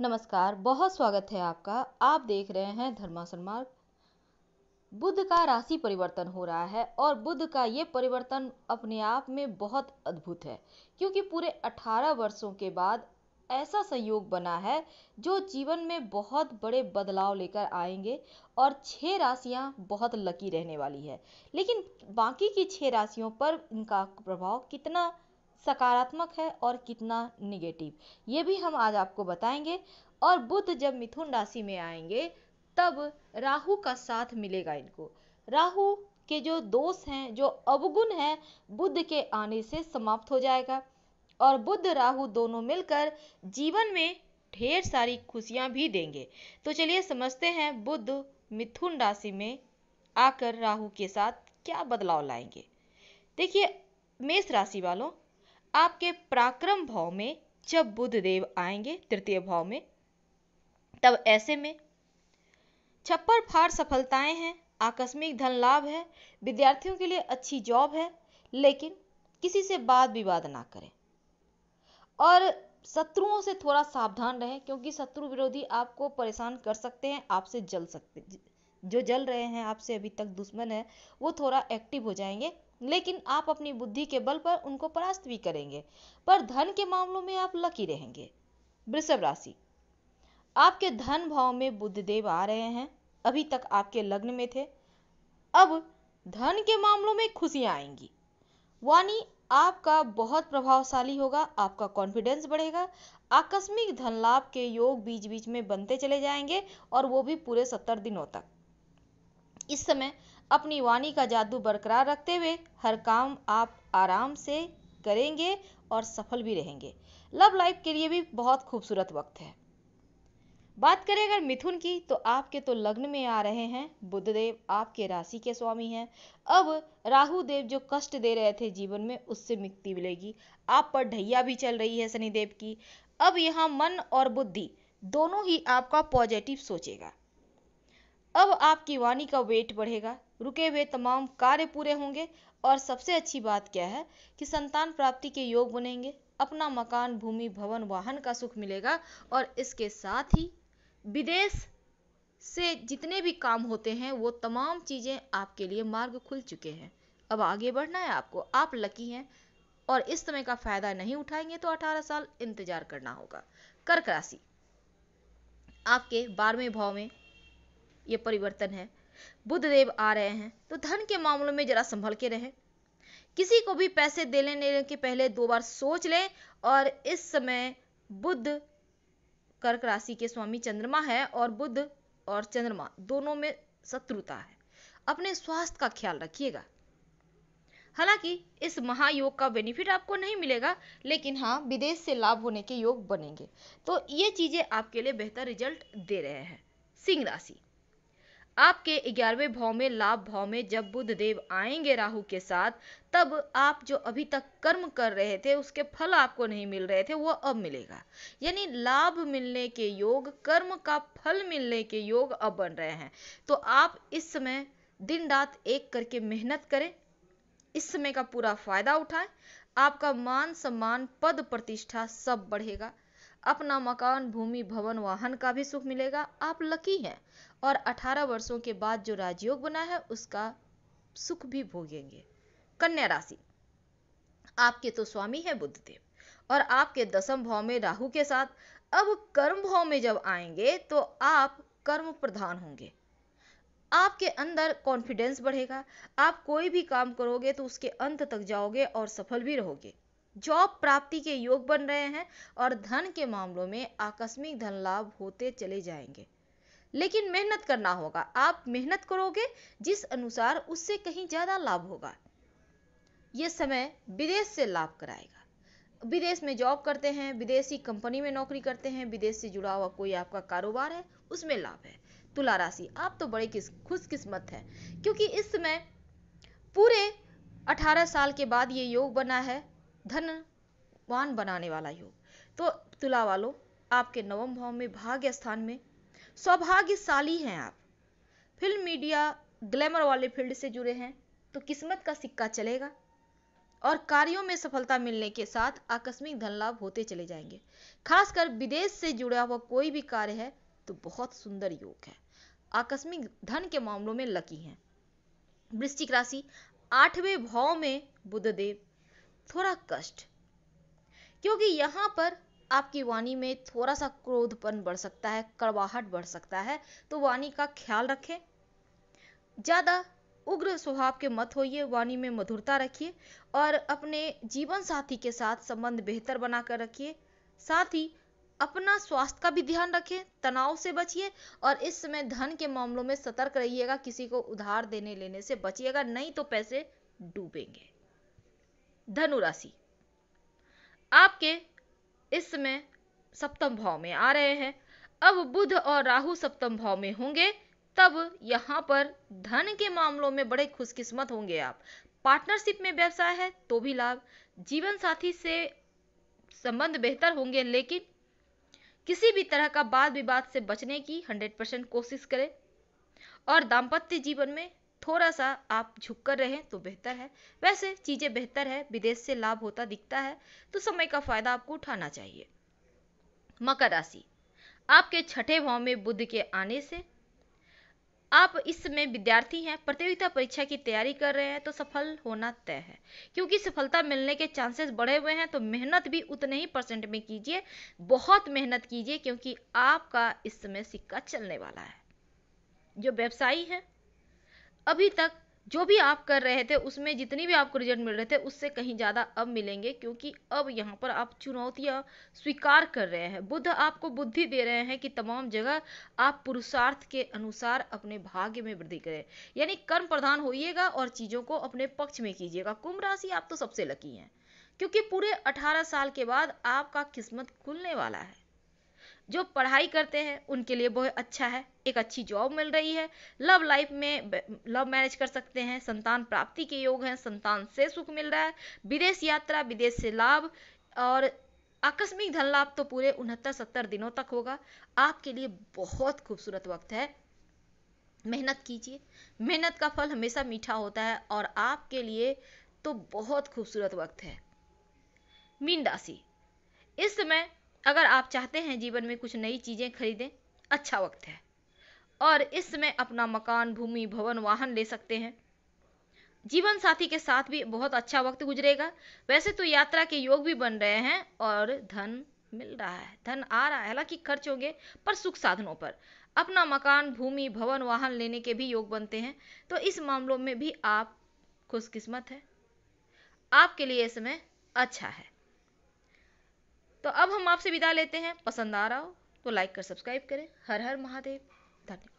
नमस्कार बहुत स्वागत है आपका आप देख रहे हैं धर्मासन मार्ग बुद्ध का राशि परिवर्तन हो रहा है और बुद्ध का ये परिवर्तन अपने आप में बहुत अद्भुत है क्योंकि पूरे 18 वर्षों के बाद ऐसा संयोग बना है जो जीवन में बहुत बड़े बदलाव लेकर आएंगे और छः राशियां बहुत लकी रहने वाली है लेकिन बाकी की छः राशियों पर इनका प्रभाव कितना सकारात्मक है और कितना निगेटिव ये भी हम आज आपको बताएंगे और बुद्ध जब मिथुन राशि में आएंगे तब राहु का साथ मिलेगा इनको राहु के जो दोष हैं जो अवगुण हैं बुद्ध के आने से समाप्त हो जाएगा और बुद्ध राहु दोनों मिलकर जीवन में ढेर सारी खुशियां भी देंगे तो चलिए समझते हैं बुद्ध मिथुन राशि में आकर राहु के साथ क्या बदलाव लाएंगे देखिए मेष राशि वालों आपके पराक्रम भाव में जब बुद्ध देव आएंगे तृतीय भाव में तब ऐसे में छप्पर फाड़ सफलताएं हैं आकस्मिक धन लाभ है विद्यार्थियों के लिए अच्छी जॉब है लेकिन किसी से बात विवाद ना करें और शत्रुओं से थोड़ा सावधान रहें क्योंकि शत्रु विरोधी आपको परेशान कर सकते हैं आपसे जल सकते जो जल रहे हैं आपसे अभी तक दुश्मन है वो थोड़ा एक्टिव हो जाएंगे लेकिन आप अपनी बुद्धि के बल पर उनको परास्त भी करेंगे पर धन के मामलों में आप लकी रहेंगे वृषभ राशि आपके धन भाव में बुद्धदेव आ रहे हैं अभी तक आपके लग्न में थे अब धन के मामलों में खुशियां आएंगी वाणी आपका बहुत प्रभावशाली होगा आपका कॉन्फिडेंस बढ़ेगा आकस्मिक धन लाभ के योग बीच बीच में बनते चले जाएंगे और वो भी पूरे सत्तर दिनों तक इस समय अपनी वाणी का जादू बरकरार रखते हुए हर काम आप आराम से करेंगे और सफल भी रहेंगे लव लाइफ के लिए भी बहुत खूबसूरत वक्त है बात करें अगर मिथुन की तो आपके तो लग्न में आ रहे हैं बुद्धदेव आपके राशि के स्वामी हैं अब राहु देव जो कष्ट दे रहे थे जीवन में उससे मुक्ति मिलेगी आप पर ढैया भी चल रही है शनिदेव की अब यहाँ मन और बुद्धि दोनों ही आपका पॉजिटिव सोचेगा अब आपकी वाणी का वेट बढ़ेगा रुके हुए तमाम कार्य पूरे होंगे और सबसे अच्छी बात क्या है कि संतान प्राप्ति के योग बनेंगे अपना मकान भूमि भवन वाहन का सुख मिलेगा और इसके साथ ही विदेश से जितने भी काम होते हैं वो तमाम चीज़ें आपके लिए मार्ग खुल चुके हैं अब आगे बढ़ना है आपको आप लकी हैं और इस समय का फायदा नहीं उठाएंगे तो 18 साल इंतजार करना होगा कर्क राशि आपके बारहवें भाव में ये परिवर्तन है बुद्ध देव आ रहे हैं तो धन के मामलों में जरा संभल के रहें किसी को भी पैसे देने के पहले दो बार सोच लें और इस समय बुद्ध कर्क राशि के स्वामी चंद्रमा है और बुद्ध और चंद्रमा दोनों में शत्रुता है अपने स्वास्थ्य का ख्याल रखिएगा हालांकि इस महायोग का बेनिफिट आपको नहीं मिलेगा लेकिन हाँ विदेश से लाभ होने के योग बनेंगे तो ये चीज़ें आपके लिए बेहतर रिजल्ट दे रहे हैं सिंह राशि आपके ग्यारहवें भाव में लाभ भाव में जब बुद्ध देव आएंगे राहु के साथ तब आप जो अभी तक कर्म कर रहे थे उसके फल आपको नहीं मिल रहे थे वो अब मिलेगा यानी लाभ मिलने के योग कर्म का फल मिलने के योग अब बन रहे हैं तो आप इस समय दिन रात एक करके मेहनत करें इस समय का पूरा फायदा उठाएं आपका मान सम्मान पद प्रतिष्ठा सब बढ़ेगा अपना मकान भूमि भवन वाहन का भी सुख मिलेगा आप लकी हैं और 18 वर्षों के बाद जो राजयोग बना है उसका सुख भी भोगेंगे कन्या राशि आपके तो स्वामी है बुद्धदेव और आपके दसम भाव में राहु के साथ अब कर्म भाव में जब आएंगे तो आप कर्म प्रधान होंगे आपके अंदर कॉन्फिडेंस बढ़ेगा आप कोई भी काम करोगे तो उसके अंत तक जाओगे और सफल भी रहोगे जॉब प्राप्ति के योग बन रहे हैं और धन के मामलों में आकस्मिक धन लाभ होते चले जाएंगे लेकिन मेहनत करना होगा आप मेहनत करोगे जिस अनुसार उससे कहीं ज्यादा लाभ होगा ये समय विदेश से लाभ कराएगा विदेश में जॉब करते हैं विदेशी कंपनी में नौकरी करते हैं विदेश से जुड़ा हुआ कोई आपका कारोबार है उसमें लाभ है तुला राशि आप तो बड़े किस खुशकिस्मत है क्योंकि इस समय पूरे 18 साल के बाद ये योग बना है धनवान बनाने वाला योग तो तुला वालों आपके नवम भाव में भाग्य स्थान में सौभाग्यशाली हैं आप फिल्म मीडिया ग्लैमर वाले फील्ड से जुड़े हैं तो किस्मत का सिक्का चलेगा और कार्यों में सफलता मिलने के साथ आकस्मिक धन लाभ होते चले जाएंगे खासकर विदेश से जुड़ा हुआ कोई भी कार्य है तो बहुत सुंदर योग है आकस्मिक धन के मामलों में लकी हैं वृश्चिक राशि आठवें भाव में बुद्धदेव थोड़ा कष्ट क्योंकि यहाँ पर आपकी वाणी में थोड़ा सा क्रोधपन बढ़ सकता है कड़वाहट बढ़ सकता है तो वाणी का ख्याल रखें ज़्यादा उग्र स्वभाव के मत होइए वाणी में मधुरता रखिए और अपने जीवन साथी के साथ संबंध बेहतर बनाकर रखिए साथ ही अपना स्वास्थ्य का भी ध्यान रखें तनाव से बचिए और इस समय धन के मामलों में सतर्क रहिएगा किसी को उधार देने लेने से बचिएगा नहीं तो पैसे डूबेंगे धनु राशि आपके इसमें सप्तम भाव में आ रहे हैं अब बुध और राहु सप्तम भाव में होंगे तब यहाँ पर धन के मामलों में बड़े खुशकिस्मत होंगे आप पार्टनरशिप में व्यवसाय है तो भी लाभ जीवन साथी से संबंध बेहतर होंगे लेकिन किसी भी तरह का वाद विवाद से बचने की 100 परसेंट कोशिश करें और दाम्पत्य जीवन में थोड़ा सा आप झुक कर रहें तो बेहतर है वैसे चीज़ें बेहतर है विदेश से लाभ होता दिखता है तो समय का फायदा आपको उठाना चाहिए मकर राशि आपके छठे भाव में बुद्ध के आने से आप इस समय विद्यार्थी हैं प्रतियोगिता परीक्षा की तैयारी कर रहे हैं तो सफल होना तय है क्योंकि सफलता मिलने के चांसेस बढ़े हुए हैं तो मेहनत भी उतने ही परसेंट में कीजिए बहुत मेहनत कीजिए क्योंकि आपका इस समय सिक्का चलने वाला है जो व्यवसायी हैं अभी तक जो भी आप कर रहे थे उसमें जितनी भी आपको रिजल्ट मिल रहे थे उससे कहीं ज़्यादा अब मिलेंगे क्योंकि अब यहाँ पर आप चुनौतियाँ स्वीकार कर रहे हैं बुद्ध आपको बुद्धि दे रहे हैं कि तमाम जगह आप पुरुषार्थ के अनुसार अपने भाग्य में वृद्धि करें यानी कर्म प्रधान होइएगा और चीज़ों को अपने पक्ष में कीजिएगा कुंभ राशि आप तो सबसे लकी हैं क्योंकि पूरे अठारह साल के बाद आपका किस्मत खुलने वाला है जो पढ़ाई करते हैं उनके लिए बहुत अच्छा है एक अच्छी जॉब मिल रही है लव लाइफ में लव मैरिज कर सकते हैं संतान प्राप्ति के योग हैं संतान से सुख मिल रहा है विदेश यात्रा विदेश से लाभ और आकस्मिक धन लाभ तो पूरे उनहत्तर सत्तर दिनों तक होगा आपके लिए बहुत खूबसूरत वक्त है मेहनत कीजिए मेहनत का फल हमेशा मीठा होता है और आपके लिए तो बहुत खूबसूरत वक्त है मीन राशि इस समय अगर आप चाहते हैं जीवन में कुछ नई चीज़ें खरीदें अच्छा वक्त है और इस समय अपना मकान भूमि भवन वाहन ले सकते हैं जीवन साथी के साथ भी बहुत अच्छा वक्त गुजरेगा वैसे तो यात्रा के योग भी बन रहे हैं और धन मिल रहा है धन आ रहा है हालांकि खर्च होंगे पर सुख साधनों पर अपना मकान भूमि भवन वाहन लेने के भी योग बनते हैं तो इस मामलों में भी आप खुशकिस्मत है आपके लिए समय अच्छा है तो अब हम आपसे विदा लेते हैं पसंद आ रहा हो तो लाइक कर सब्सक्राइब करें हर हर महादेव धन्यवाद